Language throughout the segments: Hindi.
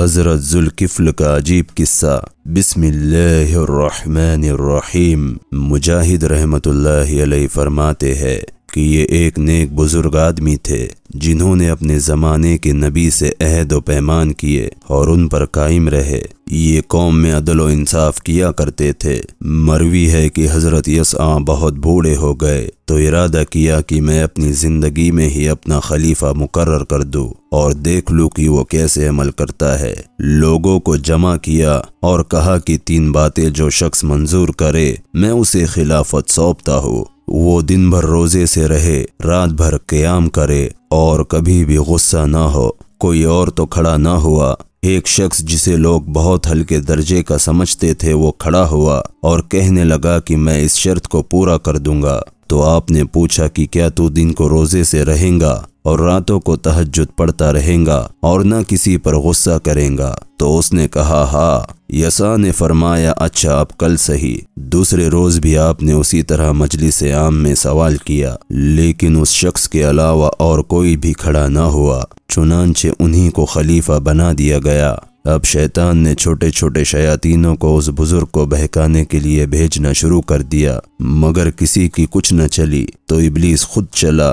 हज़रत जुल्किफ़ल का अजीब किस्सा बिस्मिल्लाहिर्रहमानिर्रहीम मुजाहिद रहमतुल्लाह अलैहि फरमाते हैं कि ये एक नेक बुजुर्ग आदमी थे जिन्होंने अपने ज़माने के नबी से अहद व पैमान किए और उन पर कायम रहे ये कौम में अदल व इंसाफ किया करते थे मरवी है कि हज़रत यसआ बहुत बूढ़े हो गए तो इरादा किया कि मैं अपनी ज़िंदगी में ही अपना खलीफा मुकर्र कर दूँ और देख लूँ कि वो कैसे अमल करता है लोगों को जमा किया और कहा कि तीन बातें जो शख्स मंजूर करे मैं उसे खिलाफत सौंपता हूँ वो दिन भर रोजे से रहे रात भर क्याम करे और कभी भी गुस्सा ना हो कोई और तो खड़ा ना हुआ एक शख्स जिसे लोग बहुत हल्के दर्जे का समझते थे वो खड़ा हुआ और कहने लगा कि मैं इस शर्त को पूरा कर दूंगा तो आपने पूछा कि क्या तू दिन को रोजे से रहेगा और रातों को तहजद पढ़ता रहेगा और न किसी पर गुस्सा करेगा तो उसने कहा हा यसा ने फरमाया अच्छा आप कल सही दूसरे रोज भी आपने उसी तरह मजलिस आम में सवाल किया लेकिन उस शख्स के अलावा और कोई भी खड़ा ना हुआ चुनानचे उन्हीं को खलीफा बना दिया गया अब शैतान ने छोटे छोटे शयातीनों को उस बुजुर्ग को बहकाने के लिए भेजना शुरू कर दिया मगर किसी की कुछ न चली तो इबलीस खुद चला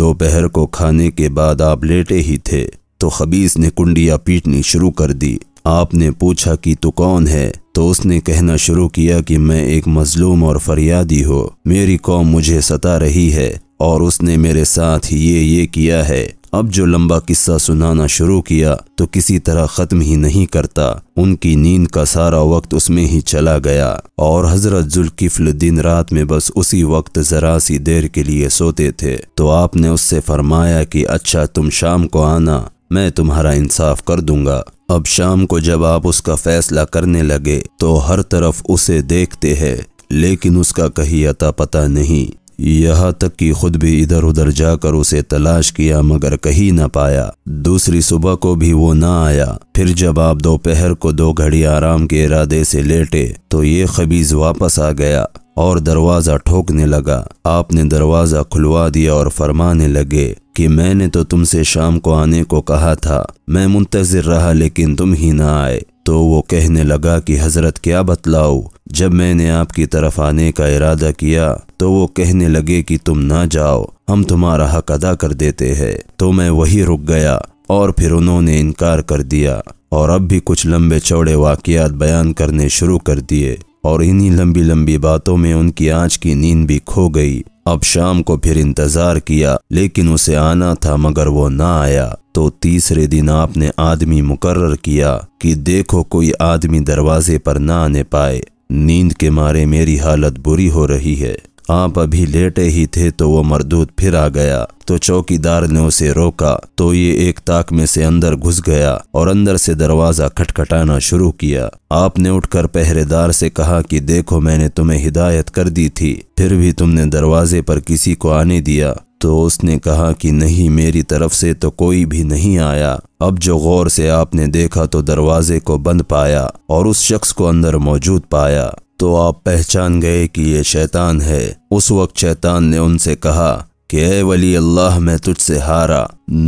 दोपहर को खाने के बाद आप लेटे ही थे तो खबीस ने कुंडिया पीटनी शुरू कर दी आपने पूछा कि तू कौन है तो उसने कहना शुरू किया कि मैं एक मजलूम और फरियादी हो मेरी कौम मुझे सता रही है और उसने मेरे साथ ये ये किया है अब जो लंबा किस्सा सुनाना शुरू किया तो किसी तरह ख़त्म ही नहीं करता उनकी नींद का सारा वक्त उसमें ही चला गया और हज़रत जुल्किफल दिन रात में बस उसी वक्त ज़रा सी देर के लिए सोते थे तो आपने उससे फरमाया कि अच्छा तुम शाम को आना मैं तुम्हारा इंसाफ कर दूंगा अब शाम को जब आप उसका फैसला करने लगे तो हर तरफ उसे देखते हैं लेकिन उसका कहीं अता पता नहीं यहाँ तक कि खुद भी इधर उधर जाकर उसे तलाश किया मगर कहीं ना पाया दूसरी सुबह को भी वो ना आया फिर जब आप दोपहर को दो घड़ी आराम के इरादे से लेटे तो ये खबीज वापस आ गया और दरवाज़ा ठोकने लगा आपने दरवाज़ा खुलवा दिया और फरमाने लगे कि मैंने तो तुमसे शाम को आने को कहा था मैं मुंतज़र रहा लेकिन तुम ही ना आए तो वो कहने लगा कि हजरत क्या बतलाओ जब मैंने आपकी तरफ आने का इरादा किया तो वो कहने लगे कि तुम ना जाओ हम तुम्हारा हक अदा कर देते हैं तो मैं वही रुक गया और फिर उन्होंने इनकार कर दिया और अब भी कुछ लंबे चौड़े वाकियात बयान करने शुरू कर दिए और इन्हीं लंबी लंबी बातों में उनकी आँच की नींद भी खो गई अब शाम को फिर इंतज़ार किया लेकिन उसे आना था मगर वो ना आया तो तीसरे दिन आपने आदमी मुकर्र किया कि देखो कोई आदमी दरवाजे पर ना आने पाए नींद के मारे मेरी हालत बुरी हो रही है आप अभी लेटे ही थे तो वो मरदूत फिर आ गया तो चौकीदार ने उसे रोका तो ये एक ताक में से अंदर घुस गया और अंदर से दरवाज़ा खटखटाना शुरू किया आपने उठकर पहरेदार से कहा कि देखो मैंने तुम्हें हिदायत कर दी थी फिर भी तुमने दरवाजे पर किसी को आने दिया तो उसने कहा कि नहीं मेरी तरफ से तो कोई भी नहीं आया अब जो गौर से आपने देखा तो दरवाजे को बंद पाया और उस शख्स को अंदर मौजूद पाया तो आप पहचान गए कि ये शैतान है उस वक्त शैतान ने उनसे कहा कि ए वली अल्लाह मैं तुझसे हारा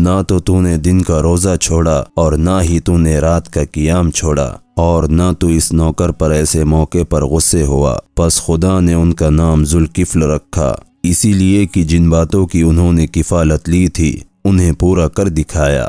ना तो तूने दिन का रोज़ा छोड़ा और ना ही तूने रात का कियाम छोड़ा और ना तो इस नौकर पर ऐसे मौके पर गुस्से हुआ बस खुदा ने उनका नाम जुल्किफल रखा इसीलिए कि जिन बातों की उन्होंने किफ़ालत ली थी उन्हें पूरा कर दिखाया